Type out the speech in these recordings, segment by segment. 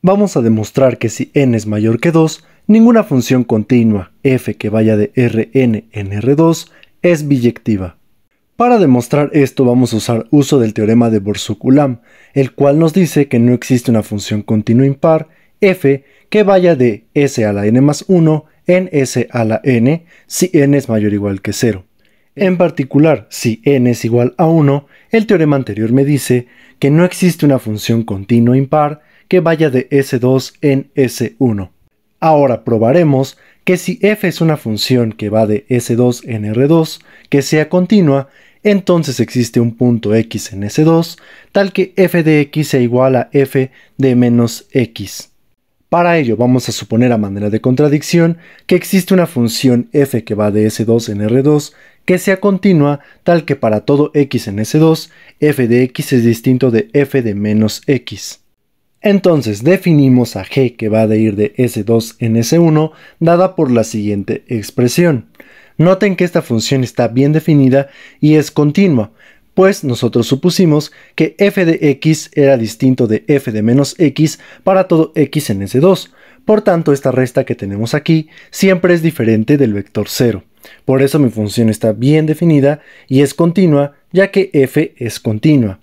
Vamos a demostrar que si n es mayor que 2, ninguna función continua f que vaya de Rn en R2 es biyectiva. Para demostrar esto vamos a usar uso del teorema de Borsuk-Ulam, el cual nos dice que no existe una función continua impar f que vaya de s a la n más 1 en s a la n si n es mayor o igual que 0. En particular, si n es igual a 1, el teorema anterior me dice que no existe una función continua impar que vaya de S2 en S1. Ahora probaremos que si f es una función que va de S2 en R2, que sea continua, entonces existe un punto x en S2, tal que f de x sea igual a f de menos x. Para ello vamos a suponer a manera de contradicción que existe una función f que va de S2 en R2 que sea continua tal que para todo x en S2 f de x es distinto de f de menos x. Entonces definimos a g que va de ir de S2 en S1 dada por la siguiente expresión. Noten que esta función está bien definida y es continua, pues nosotros supusimos que f de x era distinto de f de menos x para todo x en S2, por tanto esta resta que tenemos aquí siempre es diferente del vector 0. Por eso mi función está bien definida y es continua, ya que f es continua.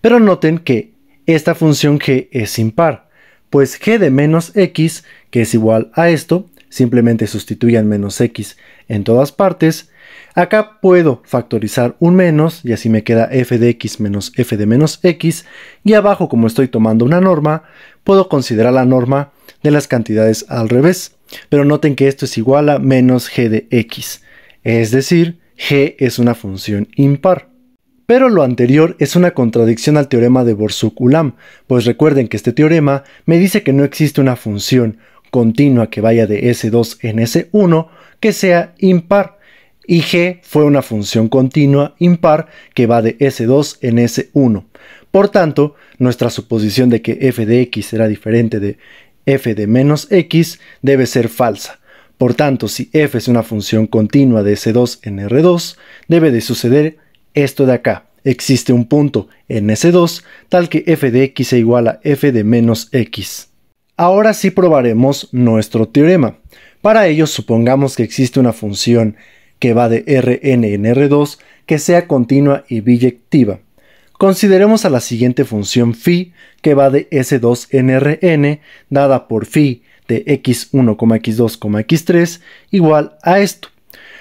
Pero noten que esta función g es impar, pues g de menos x, que es igual a esto, simplemente sustituyan menos x en todas partes, acá puedo factorizar un menos y así me queda f de x menos f de menos x, y abajo como estoy tomando una norma, puedo considerar la norma de las cantidades al revés, pero noten que esto es igual a menos g de x, es decir, g es una función impar. Pero lo anterior es una contradicción al teorema de Borsuk-Ulam, pues recuerden que este teorema me dice que no existe una función continua que vaya de S2 en S1 que sea impar, y g fue una función continua impar que va de S2 en S1. Por tanto, nuestra suposición de que f de x será diferente de f de menos x debe ser falsa. Por tanto, si f es una función continua de S2 en R2, debe de suceder esto de acá. Existe un punto en S2 tal que f de x se igual a f de menos x. Ahora sí probaremos nuestro teorema. Para ello supongamos que existe una función que va de Rn en R2 que sea continua y biyectiva. Consideremos a la siguiente función phi que va de S2 en Rn dada por phi de x1, x2, x3 igual a esto.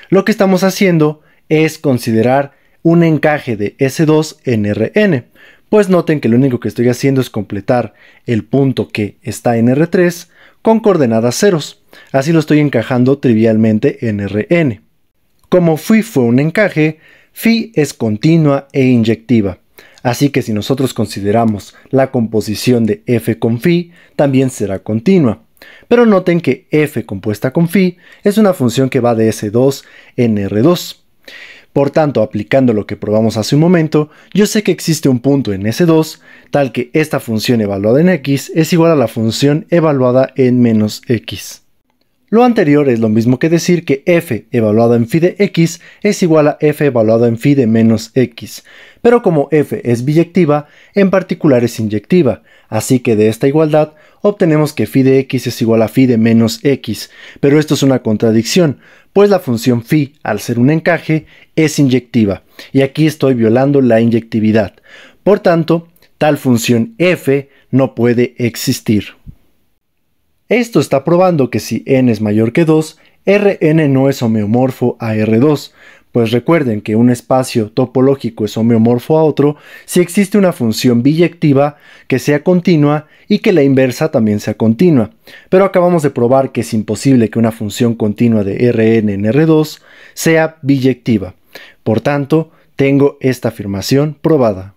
Lo que estamos haciendo es considerar un encaje de s 2 en Rn. pues noten que lo único que estoy haciendo es completar el punto que está en R3 con coordenadas ceros, así lo estoy encajando trivialmente en Rn. Como phi fue un encaje, phi es continua e inyectiva, así que si nosotros consideramos la composición de f con phi, también será continua. Pero noten que f compuesta con phi es una función que va de S2 en R2, por tanto, aplicando lo que probamos hace un momento, yo sé que existe un punto en S2 tal que esta función evaluada en x es igual a la función evaluada en menos x. Lo anterior es lo mismo que decir que f evaluada en phi de x es igual a f evaluada en phi de menos x, pero como f es biyectiva, en particular es inyectiva, así que de esta igualdad obtenemos que phi de x es igual a phi de menos x, pero esto es una contradicción, pues la función Φ, al ser un encaje, es inyectiva, y aquí estoy violando la inyectividad. Por tanto, tal función f no puede existir. Esto está probando que si n es mayor que 2, Rn no es homeomorfo a R2, pues recuerden que un espacio topológico es homeomorfo a otro si existe una función biyectiva que sea continua y que la inversa también sea continua. Pero acabamos de probar que es imposible que una función continua de Rn en R2 sea biyectiva. Por tanto, tengo esta afirmación probada.